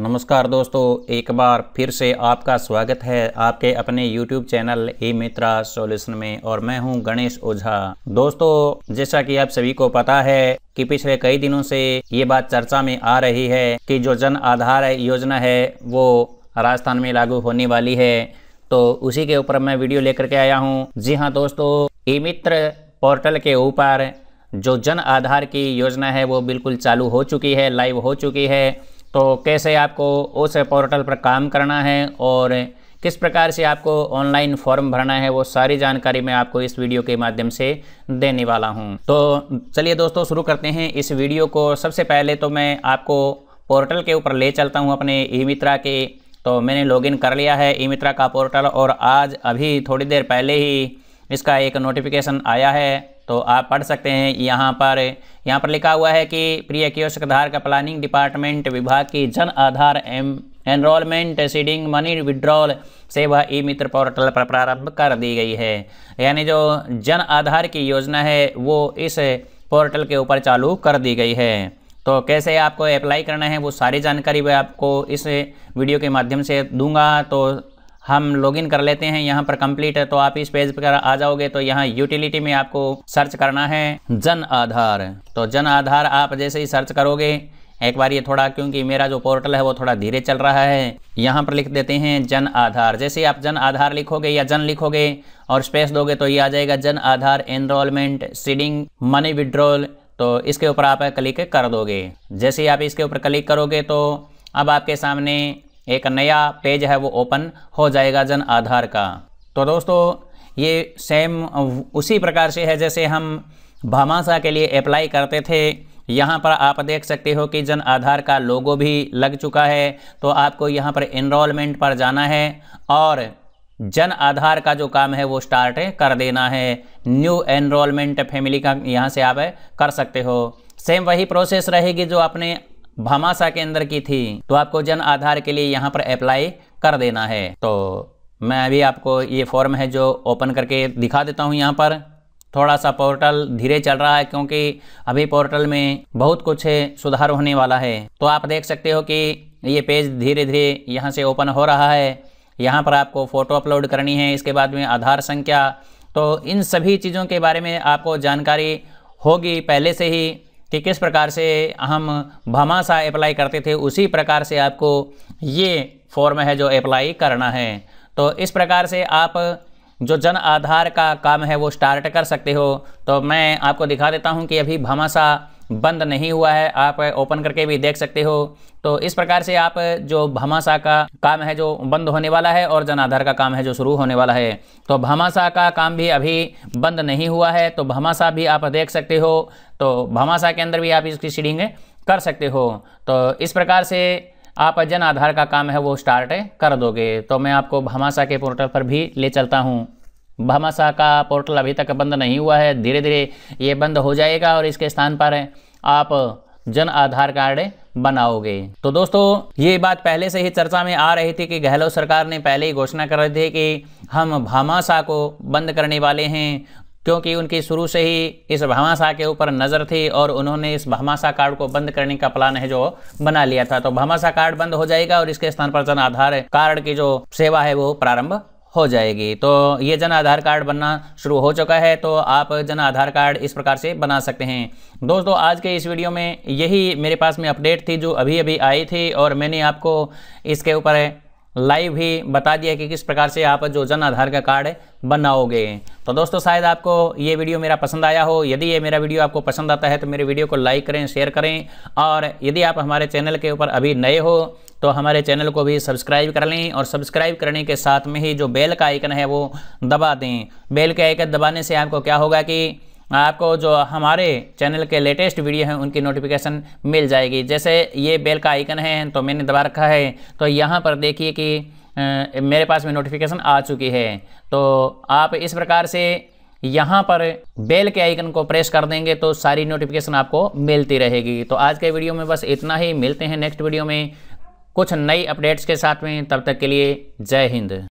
नमस्कार दोस्तों एक बार फिर से आपका स्वागत है आपके अपने YouTube channel e Mitra solution में और मैं हूं गणेश ओझा दोस्तों जैसा कि आप सभी को पता है कि पिछले कई दिनों से ये बात चर्चा में आ रही है कि जो जन आधार योजना है वो राजस्थान में लागू होने वाली है तो उसी के ऊपर मैं वीडियो लेकर के आया हूँ जी हाँ दोस्तों ई मित्र पोर्टल के ऊपर जो जन आधार की योजना है वो बिल्कुल चालू हो चुकी है लाइव हो चुकी है तो कैसे आपको उस पोर्टल पर काम करना है और किस प्रकार से आपको ऑनलाइन फॉर्म भरना है वो सारी जानकारी मैं आपको इस वीडियो के माध्यम से देने वाला हूँ तो चलिए दोस्तों शुरू करते हैं इस वीडियो को सबसे पहले तो मैं आपको पोर्टल के ऊपर ले चलता हूँ अपने ई मित्रा के तो मैंने लॉगिन कर लिया है ई मित्रा का पोर्टल और आज अभी थोड़ी देर पहले ही इसका एक नोटिफिकेशन आया है तो आप पढ़ सकते हैं यहाँ पर यहाँ पर लिखा हुआ है कि प्रिय आधार का प्लानिंग डिपार्टमेंट विभाग की Jan Aadhaar M enrollment seeding money withdrawal सेवा ई मित्र पोर्टल पर प्रारंभ कर दी गई है यानी जो जन आधार की योजना है वो इस पोर्टल के ऊपर चालू कर दी गई है तो कैसे आपको अप्लाई करना है वो सारी जानकारी मैं आपको इस वीडियो के माध्यम से दूंगा तो हम लॉगिन कर लेते हैं यहाँ पर कंप्लीट है तो आप इस पेज पर आ जाओगे तो यहाँ यूटिलिटी में आपको सर्च करना है जन आधार तो जन आधार आप जैसे ही सर्च करोगे एक बार ये थोड़ा क्योंकि मेरा जो पोर्टल है वो थोड़ा धीरे चल रहा है यहाँ पर लिख देते हैं जन आधार जैसे आप जन आधार लिखोगे या जन लिखोगे और स्पेस दोगे तो ये आ जाएगा Jan Aadhaar enrollment seeding money withdrawal तो इसके ऊपर आप क्लिक कर दोगे जैसे आप इसके ऊपर क्लिक करोगे तो अब आपके सामने एक नया पेज है वो ओपन हो जाएगा जन आधार का तो दोस्तों ये सेम उसी प्रकार से है जैसे हम भामाशा के लिए अप्लाई करते थे यहाँ पर आप देख सकते हो कि जन आधार का लोगो भी लग चुका है तो आपको यहाँ पर इनरोलमेंट पर जाना है और जन आधार का जो काम है वो स्टार्ट कर देना है न्यू एनरोलमेंट फैमिली का यहाँ से आप कर सकते हो सेम वही प्रोसेस रहेगी जो आपने भामाशा अंदर की थी तो आपको जन आधार के लिए यहाँ पर अप्लाई कर देना है तो मैं अभी आपको ये फॉर्म है जो ओपन करके दिखा देता हूँ यहाँ पर थोड़ा सा पोर्टल धीरे चल रहा है क्योंकि अभी पोर्टल में बहुत कुछ सुधार होने वाला है तो आप देख सकते हो कि ये पेज धीरे धीरे यहाँ से ओपन हो रहा है यहाँ पर आपको फ़ोटो अपलोड करनी है इसके बाद में आधार संख्या तो इन सभी चीज़ों के बारे में आपको जानकारी होगी पहले से ही कि किस प्रकार से हम भमासा अप्लाई करते थे उसी प्रकार से आपको ये फॉर्म है जो अप्लाई करना है तो इस प्रकार से आप जो जन आधार का काम है वो स्टार्ट कर सकते हो तो मैं आपको दिखा देता हूँ कि अभी भमासा बंद नहीं हुआ है आप ओपन करके भी देख सकते हो तो इस प्रकार से आप जो भामाशाह का काम है जो बंद होने वाला है और जनाधार का काम है जो शुरू होने वाला है तो भामाशाह का काम भी अभी बंद नहीं हुआ है तो भामाशाह भी आप देख सकते हो तो भामाशाह के अंदर भी आप इसकी सीडिंग कर सकते हो तो इस प्रकार से आप जन आधार का काम है वो स्टार्ट कर दोगे तो मैं आपको भमाशा के पोर्टल पर भी ले चलता हूँ भामाशाह का पोर्टल अभी तक बंद नहीं हुआ है धीरे धीरे ये बंद हो जाएगा और इसके स्थान पर आप जन आधार कार्ड बनाओगे तो दोस्तों ये बात पहले से ही चर्चा में आ रही थी कि गहलोत सरकार ने पहले ही घोषणा कर रही थी कि हम भामाशाह को बंद करने वाले हैं क्योंकि उनकी शुरू से ही इस भामाशाह के ऊपर नज़र थी और उन्होंने इस भामाशाह कार्ड को बंद करने का प्लान है जो बना लिया था तो भामाशाह कार्ड बंद हो जाएगा और इसके स्थान पर जन आधार कार्ड की जो सेवा है वो प्रारंभ हो जाएगी तो ये जन आधार कार्ड बनना शुरू हो चुका है तो आप जन आधार कार्ड इस प्रकार से बना सकते हैं दोस्तों आज के इस वीडियो में यही मेरे पास में अपडेट थी जो अभी अभी आई थी और मैंने आपको इसके ऊपर लाइव ही बता दिया कि किस प्रकार से आप जो जन आधार का कार्ड बनाओगे तो दोस्तों शायद आपको ये वीडियो मेरा पसंद आया हो यदि ये मेरा वीडियो आपको पसंद आता है तो मेरे वीडियो को लाइक करें शेयर करें और यदि आप हमारे चैनल के ऊपर अभी नए हो तो हमारे चैनल को भी सब्सक्राइब कर लें और सब्सक्राइब करने के साथ में ही जो बेल का आइकन है वो दबा दें बेल के आइकन दबाने से आपको क्या होगा कि आपको जो हमारे चैनल के लेटेस्ट वीडियो हैं उनकी नोटिफिकेशन मिल जाएगी जैसे ये बेल का आइकन है तो मैंने दबा रखा है तो यहाँ पर देखिए कि मेरे पास में नोटिफिकेशन आ चुकी है तो आप इस प्रकार से यहाँ पर बेल के आइकन को प्रेस कर देंगे तो सारी नोटिफिकेशन आपको मिलती रहेगी तो आज के वीडियो में बस इतना ही मिलते हैं नेक्स्ट वीडियो में कुछ नई अपडेट्स के साथ में तब तक के लिए जय हिंद